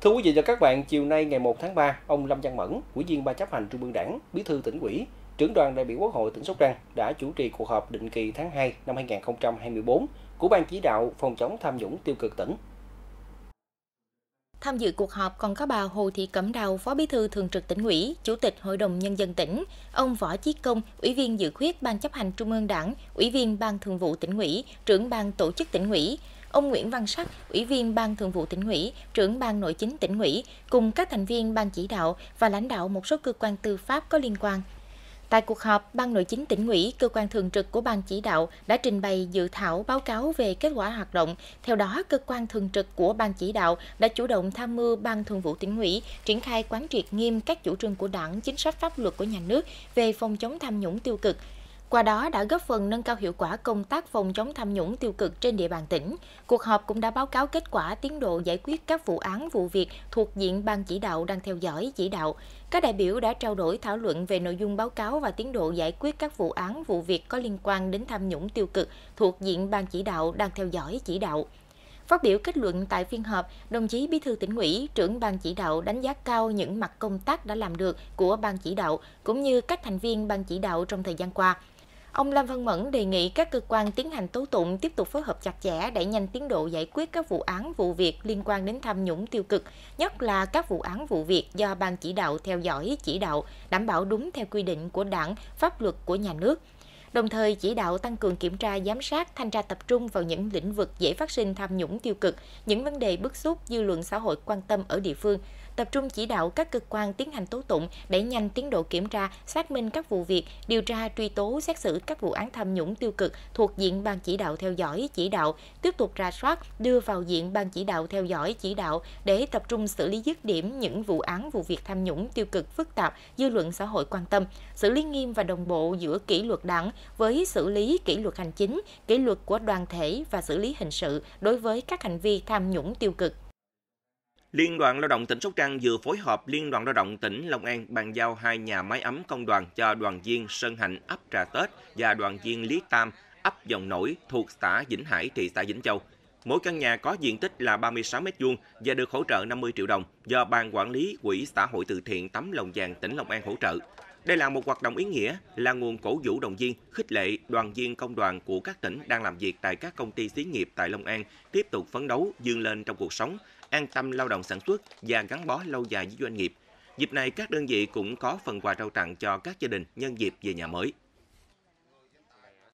Thưa quý vị và các bạn, chiều nay ngày 1 tháng 3, ông Lâm Văn Mẫn, Ủy viên Ban chấp hành Trung ương Đảng, Bí thư tỉnh ủy, trưởng đoàn đại biểu Quốc hội tỉnh Sóc Trăng đã chủ trì cuộc họp định kỳ tháng 2 năm 2024 của Ban chỉ đạo phòng chống tham nhũng tiêu cực tỉnh. Tham dự cuộc họp còn có bà Hồ Thị Cẩm Đào, Phó Bí thư Thường trực tỉnh ủy, Chủ tịch Hội đồng Nhân dân tỉnh, ông Võ Chí Công, Ủy viên dự khuyết Ban chấp hành Trung ương Đảng, Ủy viên Ban thường vụ tỉnh ủy, trưởng Ban tổ chức tỉnh ủy, ông Nguyễn Văn Sắc, Ủy viên Ban Thường vụ tỉnh ủy, trưởng Ban Nội chính tỉnh ủy cùng các thành viên ban chỉ đạo và lãnh đạo một số cơ quan tư pháp có liên quan. Tại cuộc họp, Ban Nội chính tỉnh ủy, cơ quan thường trực của Ban chỉ đạo đã trình bày dự thảo báo cáo về kết quả hoạt động. Theo đó, cơ quan thường trực của Ban chỉ đạo đã chủ động tham mưu Ban thường vụ tỉnh ủy triển khai quán triệt nghiêm các chủ trương của đảng, chính sách pháp luật của nhà nước về phòng chống tham nhũng tiêu cực, qua đó đã góp phần nâng cao hiệu quả công tác phòng chống tham nhũng tiêu cực trên địa bàn tỉnh. Cuộc họp cũng đã báo cáo kết quả tiến độ giải quyết các vụ án vụ việc thuộc diện ban chỉ đạo đang theo dõi chỉ đạo. Các đại biểu đã trao đổi thảo luận về nội dung báo cáo và tiến độ giải quyết các vụ án vụ việc có liên quan đến tham nhũng tiêu cực thuộc diện ban chỉ đạo đang theo dõi chỉ đạo. Phát biểu kết luận tại phiên họp, đồng chí Bí thư tỉnh ủy, trưởng ban chỉ đạo đánh giá cao những mặt công tác đã làm được của ban chỉ đạo cũng như các thành viên ban chỉ đạo trong thời gian qua. Ông Lâm Văn Mẫn đề nghị các cơ quan tiến hành tố tụng tiếp tục phối hợp chặt chẽ đẩy nhanh tiến độ giải quyết các vụ án vụ việc liên quan đến tham nhũng tiêu cực, nhất là các vụ án vụ việc do ban chỉ đạo theo dõi chỉ đạo đảm bảo đúng theo quy định của Đảng, pháp luật của nhà nước. Đồng thời chỉ đạo tăng cường kiểm tra, giám sát, thanh tra tập trung vào những lĩnh vực dễ phát sinh tham nhũng tiêu cực, những vấn đề bức xúc dư luận xã hội quan tâm ở địa phương, tập trung chỉ đạo các cơ quan tiến hành tố tụng để nhanh tiến độ kiểm tra, xác minh các vụ việc, điều tra truy tố xét xử các vụ án tham nhũng tiêu cực thuộc diện ban chỉ đạo theo dõi chỉ đạo, tiếp tục ra soát đưa vào diện ban chỉ đạo theo dõi chỉ đạo để tập trung xử lý dứt điểm những vụ án vụ việc tham nhũng tiêu cực phức tạp dư luận xã hội quan tâm, xử lý nghiêm và đồng bộ giữa kỷ luật đảng với xử lý kỷ luật hành chính, kỷ luật của đoàn thể và xử lý hình sự đối với các hành vi tham nhũng tiêu cực. Liên đoàn Lao động tỉnh Sóc Trăng vừa phối hợp Liên đoàn Lao động tỉnh Long An bàn giao hai nhà máy ấm công đoàn cho đoàn viên Sơn Hạnh ấp Trà Tết và đoàn viên Lý Tam ấp Dòng Nổi thuộc xã Vĩnh Hải, thị xã Vĩnh Châu. Mỗi căn nhà có diện tích là 36 m2 và được hỗ trợ 50 triệu đồng do Ban Quản lý Quỹ Xã hội Từ thiện Tấm Lòng Vàng tỉnh Long An hỗ trợ. Đây là một hoạt động ý nghĩa, là nguồn cổ vũ động viên, khích lệ đoàn viên công đoàn của các tỉnh đang làm việc tại các công ty xí nghiệp tại Long An tiếp tục phấn đấu vươn lên trong cuộc sống, an tâm lao động sản xuất và gắn bó lâu dài với doanh nghiệp. Dịp này, các đơn vị cũng có phần quà trao tặng cho các gia đình nhân dịp về nhà mới.